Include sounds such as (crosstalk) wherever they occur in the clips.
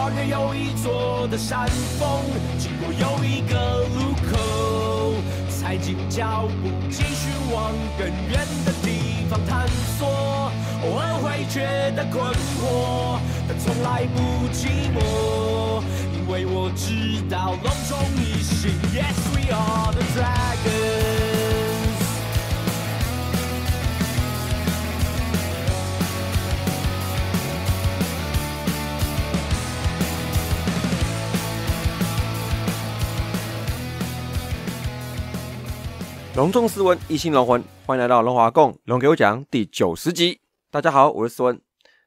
跨越又一座的山峰，经过又一个路口，踩紧脚步，继续往更远的地方探索。偶尔会觉得困惑，但从来不寂寞，因为我知道龙中一心。Yes, we are the dragon. 隆重斯文，一心龙魂，欢迎来到龙华共龙给我讲第九十集。大家好，我是斯文。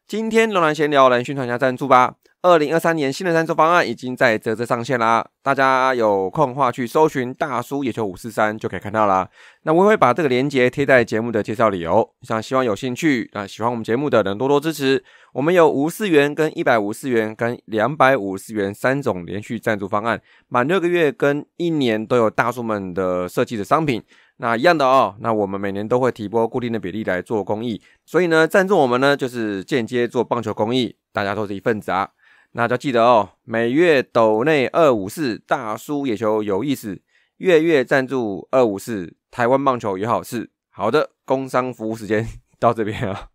今天龙兰闲聊，来宣传一下赞助吧。二零二三年新的赞助方案已经在泽泽上线啦，大家有空话去搜寻大叔野球五四三就可以看到啦。那我会把这个链接贴在节目的介绍理由，像希望有兴趣、那喜欢我们节目的人多多支持。我们有五四元、跟一百五四元、跟两百五四元三种连续赞助方案，满六个月跟一年都有大叔们的设计的商品。那一样的哦，那我们每年都会提拨固定的比例来做公益，所以呢，赞助我们呢就是间接做棒球公益，大家都是一份子啊。那就记得哦，每月斗内二五四，大叔也球有意思，月月赞助二五四，台湾棒球有好事。好的，工商服务时间 (laughs) 到这边啊，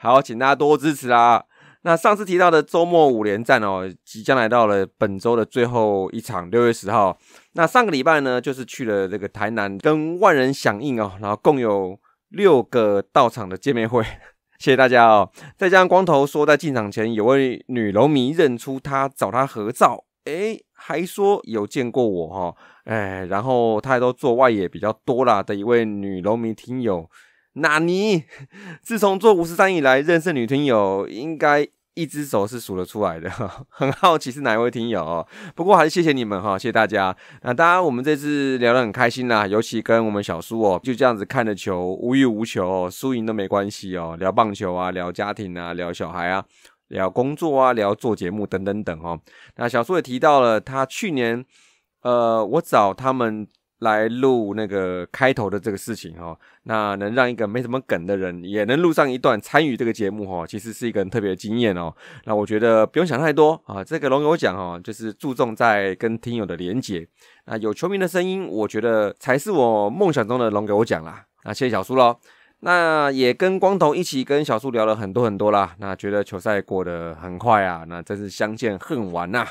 好，请大家多支持啦。那上次提到的周末五连战哦，即将来到了本周的最后一场，六月十号。那上个礼拜呢，就是去了这个台南，跟万人响应哦，然后共有六个到场的见面会，(laughs) 谢谢大家哦。再加上光头说，在进场前有位女龙迷认出他，找他合照，哎，还说有见过我哈，哎，然后他都做外野比较多啦的一位女龙迷听友。纳尼？(laughs) 自从做五十三以来，认识女听友应该一只手是数得出来的。(laughs) 很好奇是哪一位听友，不过还是谢谢你们哈，谢谢大家。那当然，我们这次聊得很开心啦，尤其跟我们小苏哦，就这样子看着球，无欲无求，输赢都没关系哦。聊棒球啊，聊家庭啊，聊小孩啊，聊工作啊，聊做节目等等等哦。那小苏也提到了，他去年呃，我找他们。来录那个开头的这个事情哈，那能让一个没什么梗的人也能录上一段参与这个节目哈，其实是一个人特别惊艳哦。那我觉得不用想太多啊，这个龙给我讲哈，就是注重在跟听友的连接，那有球迷的声音，我觉得才是我梦想中的龙给我讲啦。那谢谢小苏喽，那也跟光头一起跟小苏聊了很多很多啦，那觉得球赛过得很快啊，那真是相见恨晚呐。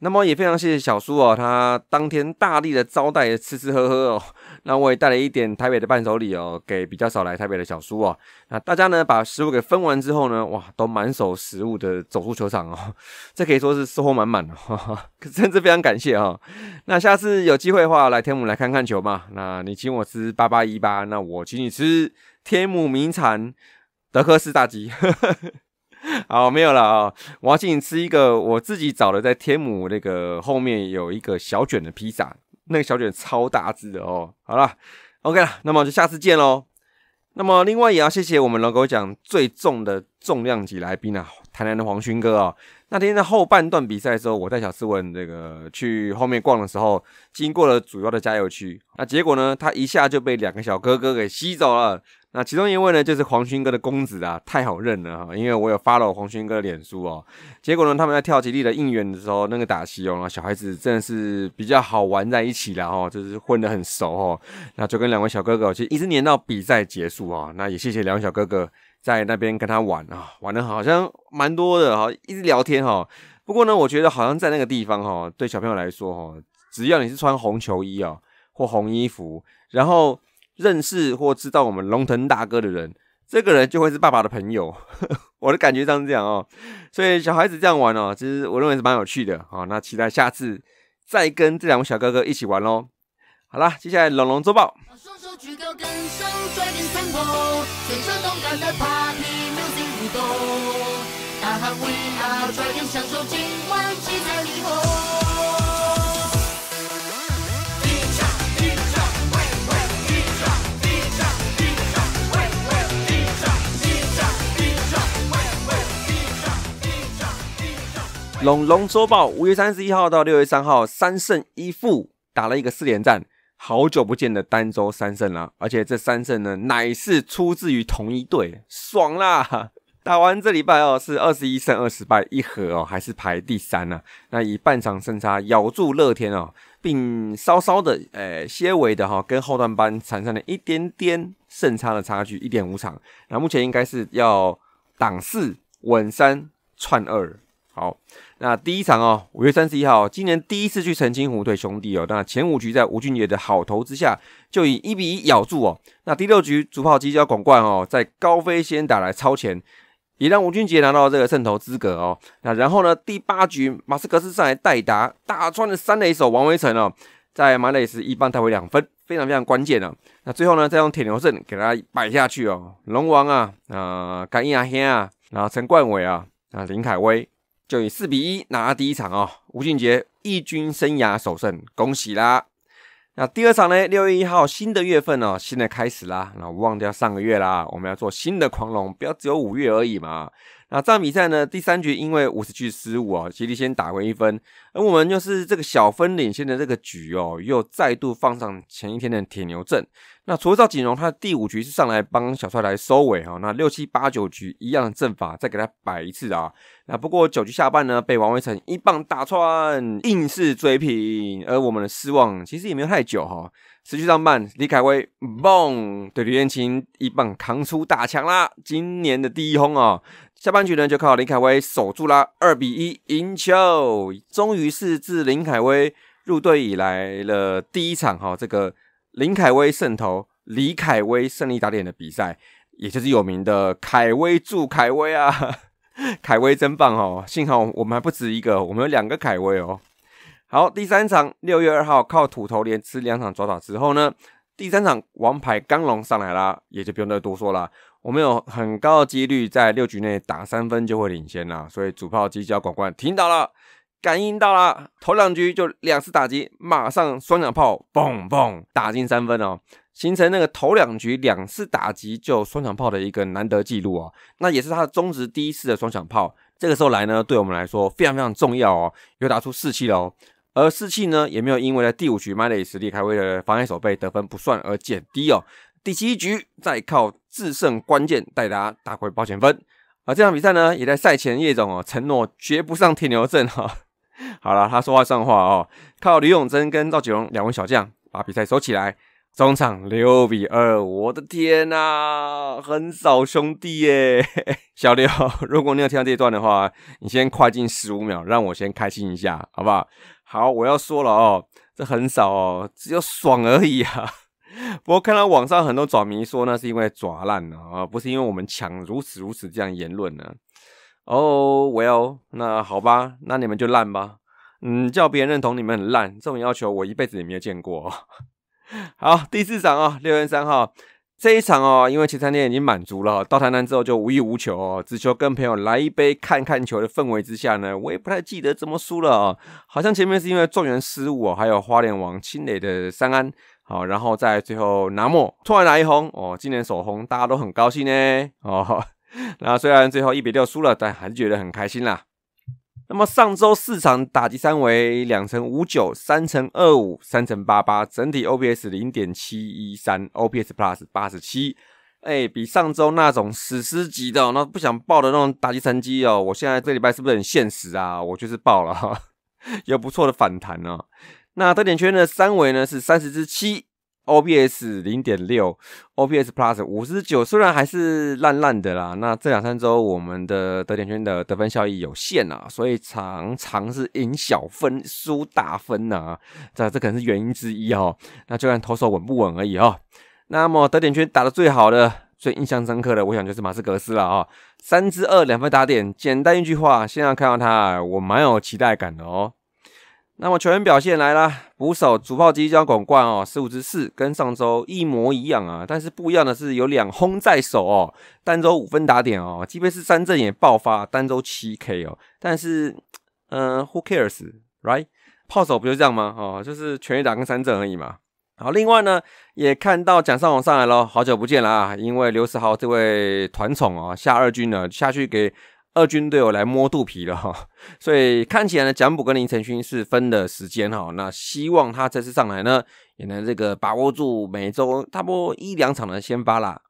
那么也非常谢谢小叔哦，他当天大力的招待吃吃喝喝哦，那我也带了一点台北的伴手礼哦，给比较少来台北的小叔哦。那大家呢把食物给分完之后呢，哇，都满手食物的走出球场哦，(laughs) 这可以说是收获满满了，可 (laughs) 真是非常感谢哦。那下次有机会的话，来天母来看看球嘛。那你请我吃八八一八，那我请你吃天母名产德克士大鸡。(laughs) 好，没有了啊！我要请你吃一个我自己找的，在天母那个后面有一个小卷的披萨，那个小卷超大只的哦。好了，OK 了，那么就下次见喽。那么另外也要谢谢我们龙狗奖最重的重量级来宾啊，台南的黄勋哥啊。那天在后半段比赛的时候，我带小斯文那个去后面逛的时候，经过了主要的加油区，那结果呢，他一下就被两个小哥哥给吸走了。那其中一位呢，就是黄勋哥的公子啊，太好认了哈，因为我有发了黄勋哥的脸书哦。结果呢，他们在跳吉利的应援的时候，那个打戏哦，小孩子真的是比较好玩在一起了哈，就是混的很熟哦。那就跟两位小哥哥其实一直黏到比赛结束啊。那也谢谢两位小哥哥在那边跟他玩啊，玩的好像蛮多的哈，一直聊天哈。不过呢，我觉得好像在那个地方哈，对小朋友来说哈，只要你是穿红球衣哦，或红衣服，然后。认识或知道我们龙腾大哥的人这个人就会是爸爸的朋友 (laughs) 我的感觉上是这样哦所以小孩子这样玩哦其实我认为是蛮有趣的好那期待下次再跟这两位小哥哥一起玩喽好啦接下来龙龙周报双手举高跟上抓紧成功追求动感的 party 流星雨中大喊 we are d r i v i n g 享受惊龙龙周报五月三十一号到六月三号三胜一负打了一个四连战，好久不见的儋州三胜啦，而且这三胜呢乃是出自于同一队，爽啦！打完这礼拜哦是二十一胜二十败一和哦，还是排第三呢？那以半场胜差咬住乐天哦，并稍稍的诶些微的哈跟后段班产生了一点点胜差的差距一点五场，那目前应该是要挡四稳三串二好。那第一场哦，五月三十一号，今年第一次去澄清湖对兄弟哦。那前五局在吴俊杰的好投之下，就以一比一咬住哦。那第六局主炮击交广冠哦，在高飞先打来超前，也让吴俊杰拿到这个胜投资格哦。那然后呢，第八局马斯格斯上来代打，打穿了三垒手王威成哦，在马磊斯一棒带回两分，非常非常关键哦。那最后呢，再用铁牛阵给他摆下去哦。龙王啊，啊感应阿兄啊，然后陈冠伟啊，啊林凯威。就以四比一拿第一场啊，吴俊杰一军生涯首胜，恭喜啦！那第二场呢？六月一号，新的月份哦，现在开始啦，那忘掉上个月啦，我们要做新的狂龙，不要只有五月而已嘛。那这场比赛呢？第三局因为五十局失误啊，吉利先打回一分，而我们就是这个小分领先的这个局哦，又再度放上前一天的铁牛阵。那除了赵锦荣，他的第五局是上来帮小帅来收尾哈。那六七八九局一样的阵法，再给他摆一次啊。那不过九局下半呢，被王威成一棒打穿，硬是追平。而我们的失望其实也没有太久哈。持续上半，李凯威嘣对吕彦琴一棒扛出大墙啦！今年的第一轰哦。下半局呢就靠李凯威守住啦，二比一赢球，终于是自李凯威入队以来的第一场哈，这个李凯威胜投，李凯威胜利打点的比赛，也就是有名的凯威助凯威啊，(laughs) 凯威真棒哦！幸好我们还不止一个，我们有两个凯威哦。好，第三场六月二号靠土头连吃两场抓爪之后呢，第三场王牌钢龙上来啦，也就不用再多说了。我们有很高的几率在六局内打三分就会领先啦，所以主炮机要管管听到了，感应到了，头两局就两次打击，马上双响炮嘣嘣打进三分哦，形成那个头两局两次打击就双响炮的一个难得记录哦，那也是他的中值第一次的双响炮，这个时候来呢，对我们来说非常非常重要哦，有打出士气了哦。而士气呢，也没有因为在第五局麦雷实力开为的防线守备得分不算而减低哦。第七局再靠制胜关键带打打回保险分。而这场比赛呢，也在赛前叶总哦承诺绝不上天牛阵哈。(laughs) 好了，他说话算话哦，靠吕永贞跟赵启龙两位小将把比赛收起来。中场六比二，我的天呐，很少兄弟耶！(laughs) 小刘，如果你有听到这一段的话，你先快进十五秒，让我先开心一下，好不好？好，我要说了哦，这很少哦，只有爽而已啊。(laughs) 不过看到网上很多爪迷说那是因为爪烂了啊，不是因为我们强如此如此这样言论呢。哦，我要，那好吧，那你们就烂吧。嗯，叫别人认同你们很烂，这种要求我一辈子也没有见过。(laughs) 好，第四场啊，六月三号这一场哦，因为前三天已经满足了，到台南之后就无欲无求哦，只求跟朋友来一杯看看球的氛围之下呢，我也不太记得怎么输了哦，好像前面是因为状元失误，还有花莲王清磊的三安，好，然后在最后拿莫突然来一红哦，今年首红大家都很高兴呢哦，(laughs) 那虽然最后一比六输了，但还是觉得很开心啦。那么上周市场打击三维，两成五九，三成二五，三成八八，整体 O P S 零点七一三，O P S Plus 八十七，哎，比上周那种史诗级的，那不想爆的那种打击成绩哦，我现在这礼拜是不是很现实啊？我就是爆了哈，(laughs) 有不错的反弹呢。那特点圈的三围呢是三十之七。o b s 零点六 o b s Plus 五十九，虽然还是烂烂的啦。那这两三周我们的得点圈的得分效益有限啊，所以常常是赢小分输大分呐。这这可能是原因之一哦。那就看投手稳不稳而已哦。那么得点圈打的最好的、最印象深刻的，我想就是马斯格斯了啊。三支二两分打点，简单一句话，现在看到他，我蛮有期待感的哦。那么球员表现来啦，捕手主炮机交总冠哦，十五支四，跟上周一模一样啊。但是不一样的是有两轰在手哦，单周五分打点哦，即便是三阵也爆发，单周七 K 哦。但是，嗯，Who cares right？炮手不就这样吗？哦，就是全力打跟三阵而已嘛。好，另外呢，也看到蒋尚王上来咯，好久不见了啊。因为刘世豪这位团宠哦，下二军呢，下去给。二军队友来摸肚皮了哈，(laughs) 所以看起来呢，蒋普跟林晨勋是分的时间哈。那希望他这次上来呢，也能这个把握住每周差不多一两场的先发啦。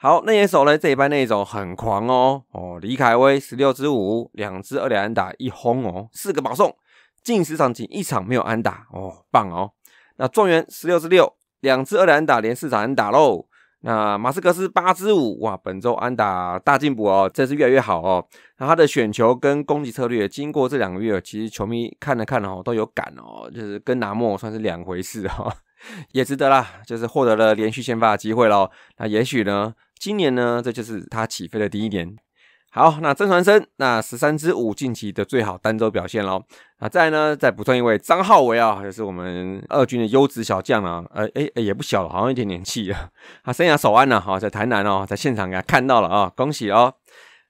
好，那野手呢这一班那一手很狂哦哦，李凯威十六支五，两支二两安打一轰哦，四个保送，进十场仅一场没有安打哦，棒哦。那状元十六支六，两支二两安打连四场安打喽。那马斯克斯八支舞哇，本周安打大进步哦，这是越来越好哦。那他的选球跟攻击策略，经过这两个月，其实球迷看了看了哦，都有感哦，就是跟拿莫算是两回事哦，(laughs) 也值得啦，就是获得了连续先发的机会喽。那也许呢，今年呢，这就是他起飞的第一年。好，那曾传生，那十三支五近期的最好单周表现喽。那再呢，再补充一位张浩维啊，就是我们二军的优质小将啊，呃，哎，也不小了，好像一点点气啊。他生涯首安呢，哈，在台南哦，在现场给他看到了啊，恭喜哦。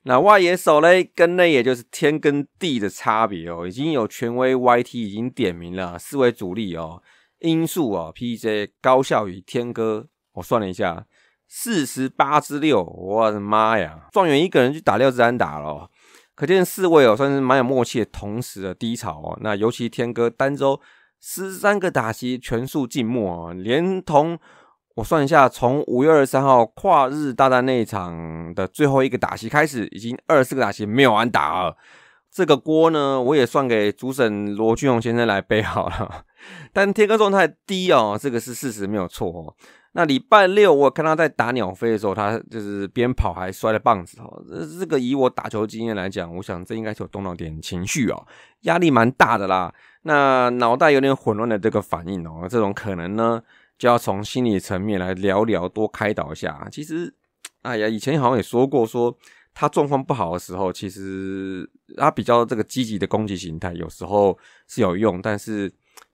那外野守嘞，跟内野，就是天跟地的差别哦。已经有权威 YT 已经点名了四位主力哦，音速哦，PJ 高效与天哥，我算了一下。四十八支六，我的妈呀！状元一个人去打六支单打了，可见四位哦，算是蛮有默契的。同时的低潮哦，那尤其天哥单周十三个打席全数静默哦，连同我算一下，从五月二十三号跨日大战那一场的最后一个打席开始，已经二十四个打席没有完打了。这个锅呢，我也算给主审罗俊宏先生来背好了。(laughs) 但天哥状态低哦，这个是事实，没有错哦。那礼拜六我看他在打鸟飞的时候，他就是边跑还摔了棒子哦。这这个以我打球经验来讲，我想这应该是有动到点情绪哦，压力蛮大的啦。那脑袋有点混乱的这个反应哦，这种可能呢就要从心理层面来聊聊，多开导一下。其实，哎呀，以前好像也说过，说他状况不好的时候，其实他比较这个积极的攻击形态有时候是有用，但是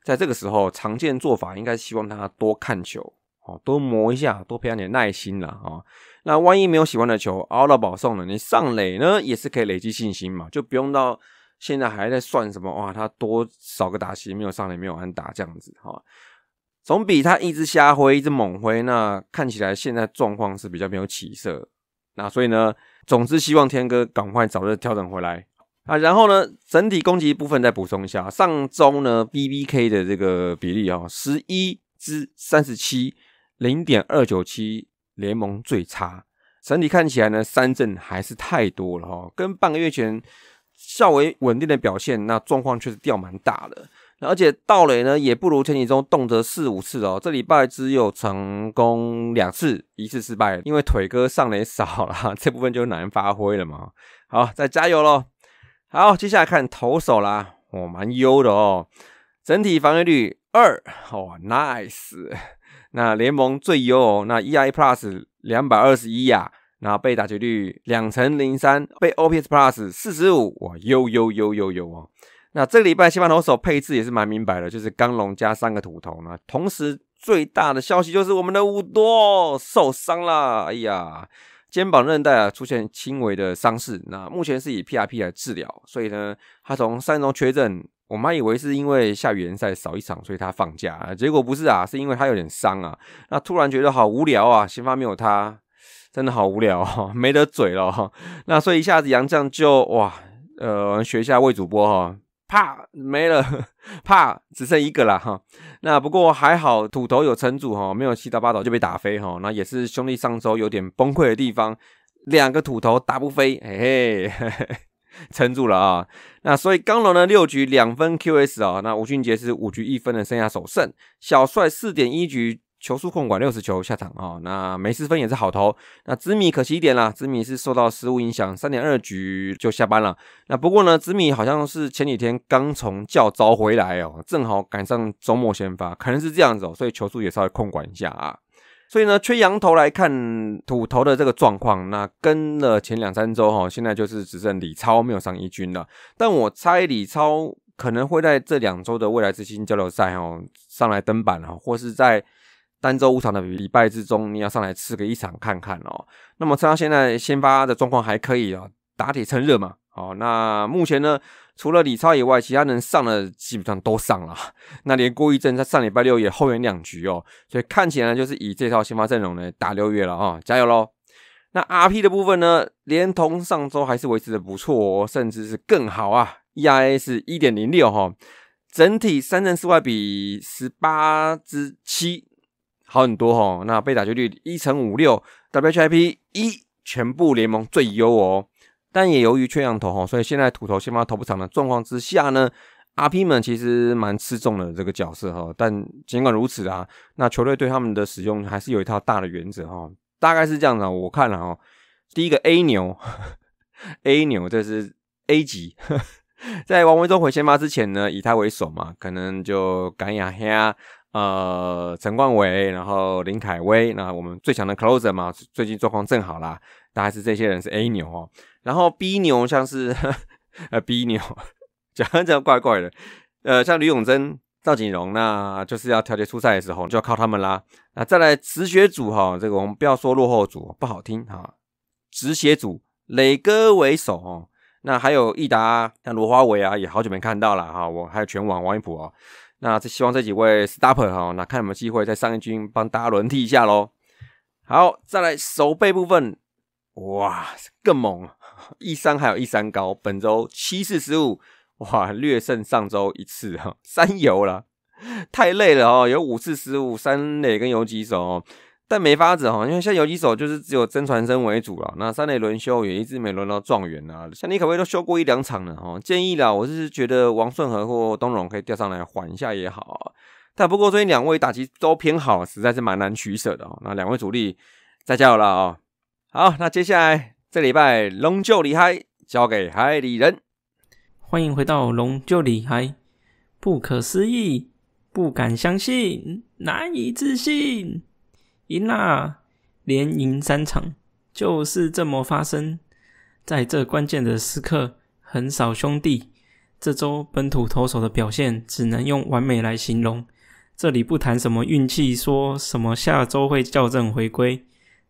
在这个时候，常见做法应该是希望他多看球。哦，多磨一下，多培养点耐心了啊。那万一没有喜欢的球，熬到保送了，你上垒呢也是可以累积信心嘛，就不用到现在还在算什么哇，他多少个打席没有上垒，没有安打这样子哈。总比他一直瞎挥，一直猛挥那看起来现在状况是比较没有起色。那所以呢，总之希望天哥赶快早日调整回来啊。然后呢，整体攻击部分再补充一下，上周呢 B B K 的这个比例哦，十一之三十七。零点二九七联盟最差，整体看起来呢，三振还是太多了哈，跟半个月前较为稳定的表现，那状况确实掉蛮大的。而且盗垒呢也不如前几周动辄四五次哦，这礼拜只有成功两次，一次失败，因为腿哥上垒少了，这部分就难发挥了嘛。好，再加油喽！好，接下来看投手啦，哦，蛮优的哦，整体防御率二哦，nice。那联盟最优哦，那 EI Plus 两百二十一呀，然后被打击率两成零三，被 OPS Plus 四十五，哇，优优优优优哦。那这个礼拜西半投手配置也是蛮明白的，就是钢龙加三个土头呢。同时最大的消息就是我们的五多受伤了，哎呀，肩膀韧带啊出现轻微的伤势，那目前是以 P R P 来治疗，所以呢，他从三中确诊。我妈以为是因为下雨联赛少一场，所以他放假结果不是啊，是因为他有点伤啊。那突然觉得好无聊啊，先发没有他，真的好无聊哦，(laughs) 没得嘴了哈。那所以一下子杨绛就哇，呃，学一下魏主播哈，啪没了，(laughs) 啪只剩一个了哈。那不过还好土头有城主哈，没有七到八倒就被打飞哈。那也是兄弟上周有点崩溃的地方，两个土头打不飞，嘿嘿嘿嘿。(laughs) 撑住了啊！那所以刚龙呢六局两分 QS 啊，那吴俊杰是五局一分的生涯首胜，小帅四点一局球速控管六十球下场啊，那梅斯分也是好投。那紫米可惜一点啦，紫米是受到失误影响，三点二局就下班了。那不过呢，紫米好像是前几天刚从教招回来哦，正好赶上周末先发，可能是这样子哦，所以球速也稍微控管一下啊。所以呢，缺羊头来看土头的这个状况，那跟了前两三周哈，现在就是只剩李超没有上一军了。但我猜李超可能会在这两周的未来之星交流赛哦上来登板哈，或是在单周五场的礼拜之中你要上来吃个一场看看哦。那么他现在先发的状况还可以哦，打铁趁热嘛。哦，那目前呢？除了李超以外，其他人上的基本上都上了。(laughs) 那连郭毅正在上礼拜六也后援两局哦，所以看起来就是以这套先发阵容呢打六月了啊，加油喽！那 RP 的部分呢，连同上周还是维持的不错哦，甚至是更好啊，ERA 是一点零六哈，整体三阵四外比十八之七好很多哈，那被打球率一乘五六，WHIP 一，全部联盟最优哦。但也由于缺羊头哈，所以现在土头先发投不长的状况之下呢，RP 们其实蛮吃重的这个角色哈。但尽管如此啊，那球队对他们的使用还是有一套大的原则哈。大概是这样的，我看了哈，第一个 A 牛，(laughs) A 牛这是 A 级。(laughs) 在王维忠回先发之前呢，以他为首嘛，可能就敢雅黑啊，陈冠伟，然后林凯威，那我们最强的 closer 嘛，最近状况正好啦，大概是这些人是 A 牛哦。然后 B 牛像是呃 B 牛，讲这样怪怪的，呃，像吕永贞、赵景荣，那就是要调节出赛的时候就要靠他们啦。那再来止学组哈，这个我们不要说落后组不好听哈，止学组磊哥为首哦。那还有益达像罗花伟啊，也好久没看到了哈，我还有拳王王一普哦，那希望这几位 s t o p e r 哈，那看有没有机会在上一军帮大家轮替一下喽。好，再来手背部分，哇，更猛。一三还有，一三高，本周七次失误，哇，略胜上周一次哈，三游了，太累了哦，有五次失误，三垒跟游击手，但没法子哦，因为现在游击手就是只有真传生为主了，那三垒轮休也一直没轮到状元啊，像你可不可以都休过一两场了哦，建议了，我是觉得王顺和或东荣可以调上来缓一下也好但不过最近两位打击都偏好，实在是蛮难取舍的哦，那两位主力再加油了哦，好，那接下来。这礼拜龙就厉害，交给海里人。欢迎回到龙就厉害，不可思议，不敢相信，难以置信。赢啦！连赢三场，就是这么发生。在这关键的时刻，横扫兄弟，这周本土投手的表现只能用完美来形容。这里不谈什么运气，说什么下周会校正回归。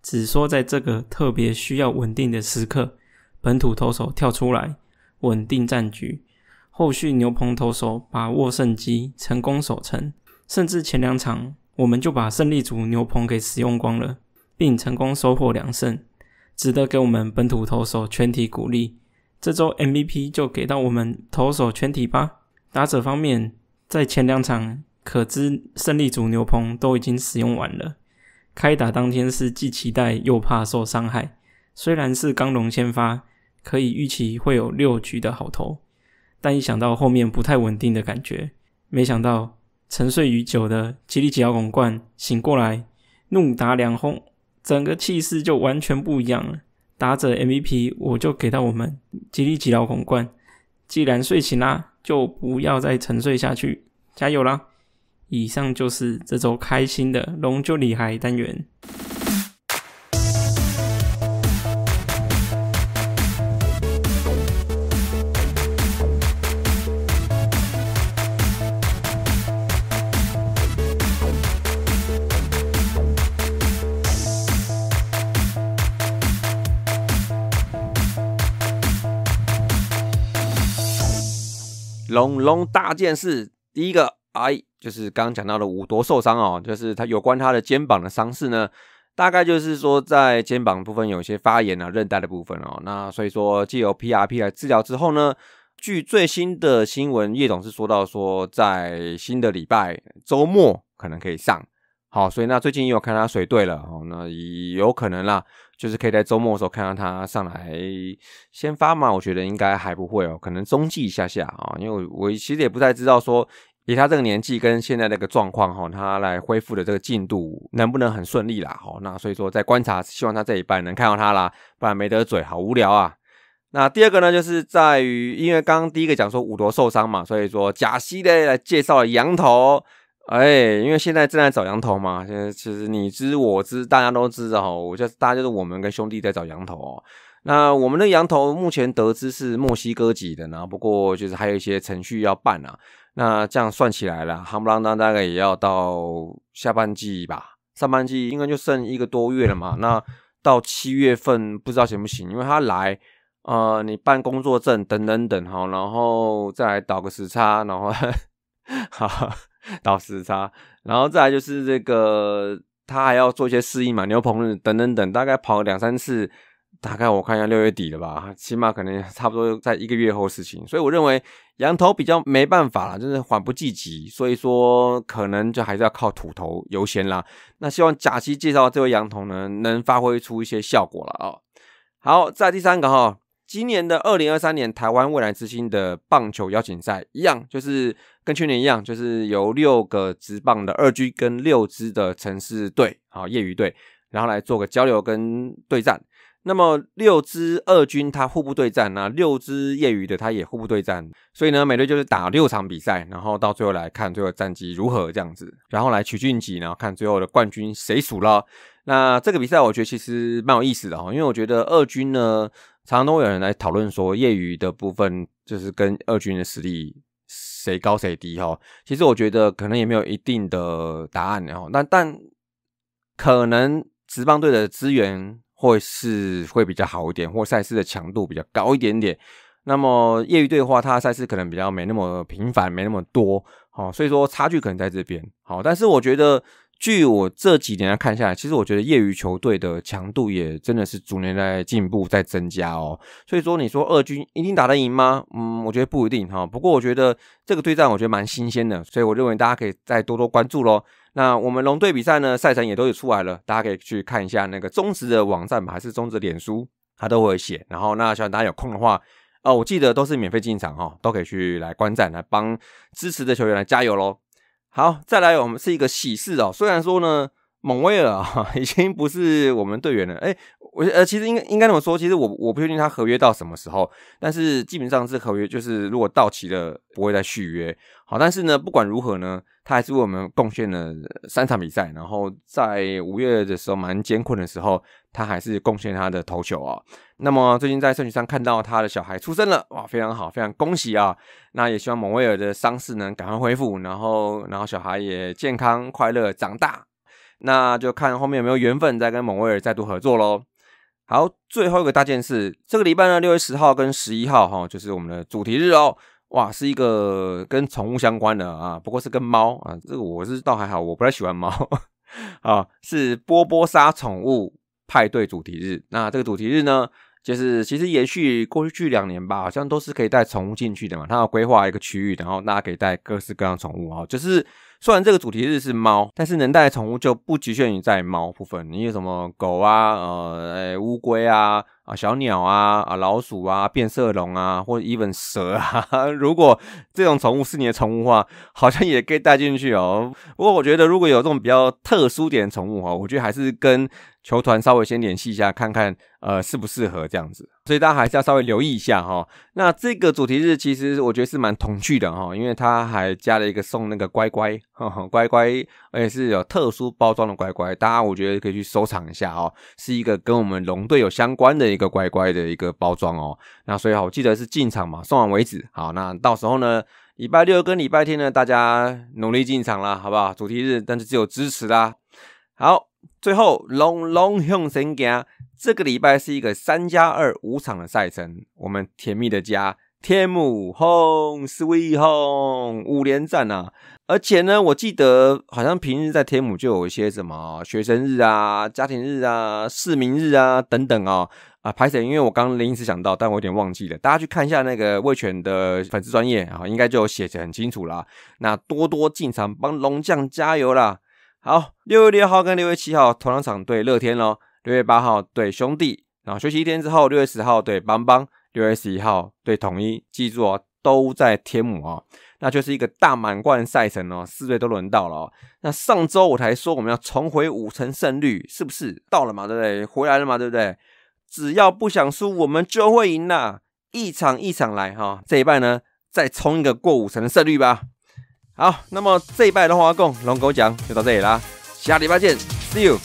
只说在这个特别需要稳定的时刻，本土投手跳出来稳定战局，后续牛棚投手把握胜机成功守城，甚至前两场我们就把胜利组牛棚给使用光了，并成功收获两胜，值得给我们本土投手全体鼓励。这周 MVP 就给到我们投手全体吧。打者方面，在前两场可知胜利组牛棚都已经使用完了。开打当天是既期待又怕受伤害，虽然是刚龙先发，可以预期会有六局的好投，但一想到后面不太稳定的感觉，没想到沉睡已久的吉利吉奥红冠醒过来怒打两轰，整个气势就完全不一样了。打者 MVP 我就给到我们吉利吉奥红冠，既然睡醒啦，就不要再沉睡下去，加油啦！以上就是这周开心的龙就厉害单元。龙龙大件事，第一个。I 就是刚刚讲到的五多受伤哦，就是他有关他的肩膀的伤势呢，大概就是说在肩膀部分有一些发炎啊，韧带的部分哦。那所以说，借由 P R P 来治疗之后呢，据最新的新闻，叶总是说到说，在新的礼拜周末可能可以上。好，所以那最近也有看他水队了哦，那有可能啦，就是可以在周末的时候看到他上来先发嘛。我觉得应该还不会哦，可能中继一下下啊，因为我我其实也不太知道说。以他这个年纪跟现在这个状况哈，他来恢复的这个进度能不能很顺利啦？好，那所以说在观察，希望他这一半能看到他啦，不然没得嘴，好无聊啊。那第二个呢，就是在于，因为刚刚第一个讲说五朵受伤嘛，所以说假西的来介绍了羊头。哎，因为现在正在找羊头嘛，现在其实你知我知，大家都知道哈。我就是大家就是我们跟兄弟在找羊头哦。那我们的羊头目前得知是墨西哥籍的呢，不过就是还有一些程序要办啊。那这样算起来了，夯不啷当大概也要到下半季吧，上半季应该就剩一个多月了嘛。那到七月份不知道行不行，因为他来，呃，你办工作证等等等哈，然后再来倒个时差，然后哈，(laughs) 倒时差，然后再来就是这个他还要做一些适应嘛，牛棚等等等，大概跑两三次。大概我看一下六月底了吧，起码可能差不多在一个月后事情，所以我认为羊头比较没办法了，就是缓不济急，所以说可能就还是要靠土头优先啦。那希望假期介绍这位羊头呢，能发挥出一些效果了啊。好，在第三个哈，今年的二零二三年台湾未来之星的棒球邀请赛，一样就是跟去年一样，就是由六个职棒的二 G 跟六支的城市队啊业余队，然后来做个交流跟对战。那么六支二军，他互不对战那六支业余的，他也互不对战。所以呢，美队就是打六场比赛，然后到最后来看最后战绩如何这样子，然后来取晋级，然后看最后的冠军谁输了。那这个比赛我觉得其实蛮有意思的哈，因为我觉得二军呢，常常都会有人来讨论说业余的部分就是跟二军的实力谁高谁低哈。其实我觉得可能也没有一定的答案哈。那但可能直棒队的资源。会是会比较好一点，或赛事的强度比较高一点点。那么业余队的话，它的赛事可能比较没那么频繁，没那么多，好，所以说差距可能在这边。好，但是我觉得。据我这几年来看下来，其实我觉得业余球队的强度也真的是逐年在进步，在增加哦。所以说，你说二军一定打得赢吗？嗯，我觉得不一定哈。不过我觉得这个对战，我觉得蛮新鲜的，所以我认为大家可以再多多关注喽。那我们龙队比赛呢，赛程也都有出来了，大家可以去看一下那个中职的网站嘛，还是中职脸书，他都会写。然后那希望大家有空的话，哦，我记得都是免费进场哦，都可以去来观战，来帮支持的球员来加油喽。好，再来，我们是一个喜事哦。虽然说呢。蒙威尔啊，(laughs) 已经不是我们队员了。哎，我呃，其实应该应该那么说。其实我我不确定他合约到什么时候，但是基本上是合约，就是如果到期了，不会再续约。好，但是呢，不管如何呢，他还是为我们贡献了三场比赛。然后在五月的时候蛮艰困的时候，他还是贡献他的头球啊。那么最近在社群上看到他的小孩出生了，哇，非常好，非常恭喜啊！那也希望蒙威尔的伤势能赶快恢复，然后然后小孩也健康快乐长大。那就看后面有没有缘分再跟蒙威尔再度合作喽。好，最后一个大件事，这个礼拜呢，六月十号跟十一号哈，就是我们的主题日哦。哇，是一个跟宠物相关的啊，不过是跟猫啊。这个我是倒还好，我不太喜欢猫啊。(laughs) 是波波沙宠物派对主题日。那这个主题日呢，就是其实延续过去去两年吧，好像都是可以带宠物进去的嘛。它有规划一个区域，然后大家可以带各式各样宠物啊，就是。虽然这个主题日是猫，但是能带宠物就不局限于在猫部分。你有什么狗啊，呃，乌龟啊？啊，小鸟啊，啊老鼠啊，变色龙啊，或者 even 蛇啊，(laughs) 如果这种宠物是你的宠物话，好像也可以带进去哦。不过我觉得如果有这种比较特殊点的宠物哈，我觉得还是跟球团稍微先联系一下，看看呃适不适合这样子。所以大家还是要稍微留意一下哈。那这个主题日其实我觉得是蛮童趣的哈，因为它还加了一个送那个乖乖乖乖，而且是有特殊包装的乖乖，大家我觉得可以去收藏一下哦，是一个跟我们龙队有相关的。一个乖乖的一个包装哦，那所以好，我记得是进场嘛，送完为止。好，那到时候呢，礼拜六跟礼拜天呢，大家努力进场啦，好不好？主题日，但是只有支持啦。好，最后 l o 向前行，这个礼拜是一个三加二五场的赛程，我们甜蜜的家天母轰 s w i t 五连战啊。而且呢，我记得好像平日在天母就有一些什么学生日啊、家庭日啊、市民日啊等等哦啊排程，因为我刚临时想到，但我有点忘记了，大家去看一下那个卫权的粉丝专业啊，应该就写得很清楚啦。那多多进场帮龙将加油啦！好，六月六号跟六月七号同两场对乐天喽，六月八号对兄弟，然后休息一天之后，六月十号对邦邦，六月十一号对统一，记住哦。都在天母啊，那就是一个大满贯赛程哦，四队都轮到了哦。那上周我才说我们要重回五成胜率，是不是到了嘛？对不对？回来了嘛？对不对？只要不想输，我们就会赢啦。一场一场来哈，这一拜呢，再冲一个过五成的胜率吧。好，那么这一拜的阿共龙狗讲就到这里啦，下礼拜见，See you。